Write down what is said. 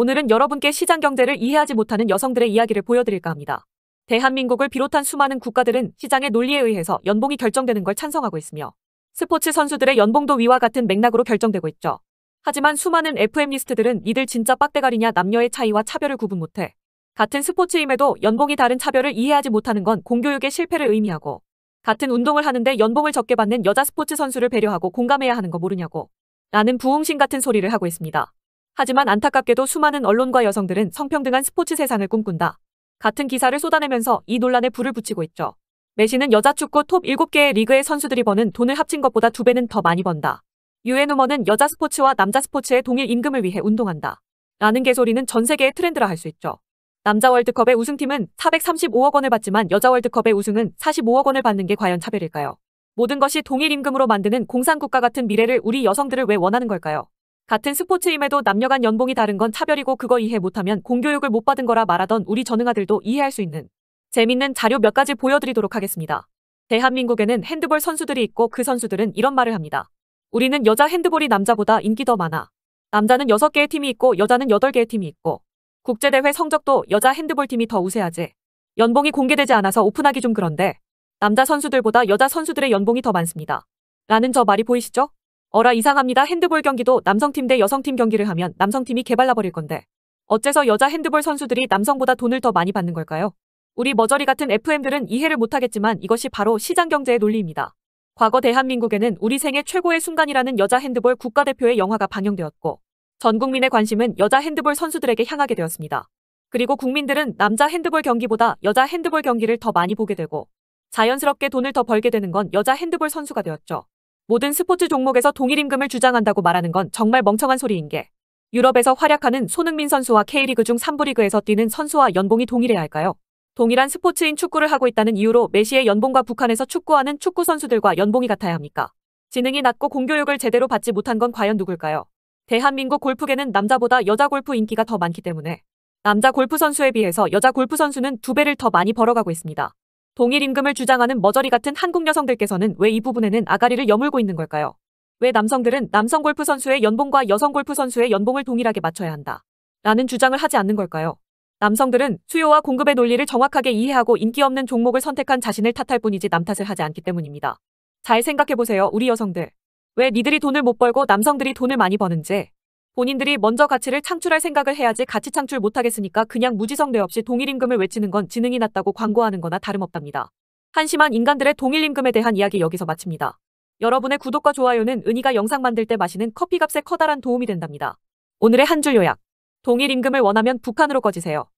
오늘은 여러분께 시장 경제를 이해하지 못하는 여성들의 이야기를 보여드릴까 합니다. 대한민국을 비롯한 수많은 국가들은 시장의 논리에 의해서 연봉이 결정되는 걸 찬성하고 있으며 스포츠 선수들의 연봉도 위와 같은 맥락으로 결정되고 있죠. 하지만 수많은 FM 리스트들은 이들 진짜 빡대가리냐 남녀의 차이와 차별을 구분 못해 같은 스포츠임에도 연봉이 다른 차별을 이해하지 못하는 건 공교육의 실패를 의미하고 같은 운동을 하는데 연봉을 적게 받는 여자 스포츠 선수를 배려하고 공감해야 하는 거 모르냐고 라는 부흥신 같은 소리를 하고 있습니다. 하지만 안타깝게도 수많은 언론과 여성들은 성평등한 스포츠 세상을 꿈꾼다. 같은 기사를 쏟아내면서 이 논란에 불을 붙이고 있죠. 메시는 여자 축구 톱 7개의 리그의 선수들이 버는 돈을 합친 것보다 두 배는 더 많이 번다. 유엔 우먼은 여자 스포츠와 남자 스포츠의 동일 임금을 위해 운동한다. 라는 개소리는 전 세계의 트렌드라 할 수 있죠. 남자 월드컵의 우승팀은 435억 원을 받지만 여자 월드컵의 우승은 45억 원을 받는 게 과연 차별일까요? 모든 것이 동일 임금으로 만드는 공산국가 같은 미래를 우리 여성들을 왜 원하는 걸까요? 같은 스포츠임에도 남녀 간 연봉이 다른 건 차별이고 그거 이해 못하면 공교육을 못 받은 거라 말하던 우리 전능아들도 이해할 수 있는 재밌는 자료 몇 가지 보여드리도록 하겠습니다. 대한민국에는 핸드볼 선수들이 있고 그 선수들은 이런 말을 합니다. 우리는 여자 핸드볼이 남자보다 인기 더 많아. 남자는 6개의 팀이 있고 여자는 8개의 팀이 있고 국제대회 성적도 여자 핸드볼팀이 더 우세하지. 연봉이 공개되지 않아서 오픈하기 좀 그런데 남자 선수들보다 여자 선수들의 연봉이 더 많습니다. 라는 저 말이 보이시죠? 어라 이상합니다. 핸드볼 경기도 남성팀 대 여성팀 경기를 하면 남성팀이 개발라버릴 건데 어째서 여자 핸드볼 선수들이 남성보다 돈을 더 많이 받는 걸까요? 우리 머저리 같은 FM들은 이해를 못하겠지만 이것이 바로 시장 경제의 논리입니다. 과거 대한민국에는 우리 생애 최고의 순간이라는 여자 핸드볼 국가대표의 영화가 방영되었고 전 국민의 관심은 여자 핸드볼 선수들에게 향하게 되었습니다. 그리고 국민들은 남자 핸드볼 경기보다 여자 핸드볼 경기를 더 많이 보게 되고 자연스럽게 돈을 더 벌게 되는 건 여자 핸드볼 선수가 되었죠. 모든 스포츠 종목에서 동일 임금을 주장한다고 말하는 건 정말 멍청한 소리인 게 유럽에서 활약하는 손흥민 선수와 K리그 중 3부 리그에서 뛰는 선수와 연봉이 동일해야 할까요? 동일한 스포츠인 축구를 하고 있다는 이유로 메시의 연봉과 북한에서 축구하는 축구 선수들과 연봉이 같아야 합니까? 지능이 낮고 공교육을 제대로 받지 못한 건 과연 누굴까요? 대한민국 골프계는 남자보다 여자 골프 인기가 더 많기 때문에 남자 골프 선수에 비해서 여자 골프 선수는 두 배를 더 많이 벌어가고 있습니다. 동일 임금을 주장하는 머저리 같은 한국 여성들께서는 왜 이 부분에는 아가리를 여물고 있는 걸까요? 왜 남성들은 남성 골프 선수의 연봉과 여성 골프 선수의 연봉을 동일하게 맞춰야 한다. 라는 주장을 하지 않는 걸까요? 남성들은 수요와 공급의 논리를 정확하게 이해하고 인기 없는 종목을 선택한 자신을 탓할 뿐이지 남 탓을 하지 않기 때문입니다. 잘 생각해보세요, 우리 여성들. 왜 니들이 돈을 못 벌고 남성들이 돈을 많이 버는지. 본인들이 먼저 가치를 창출할 생각을 해야지 가치 창출 못하겠으니까 그냥 무지성대 없이 동일임금을 외치는 건 지능이 낮다고 광고하는 거나 다름없답니다. 한심한 인간들의 동일임금에 대한 이야기 여기서 마칩니다. 여러분의 구독과 좋아요는 은희가 영상 만들 때 마시는 커피값에 커다란 도움이 된답니다. 오늘의 한 줄 요약. 동일임금을 원하면 북한으로 꺼지세요.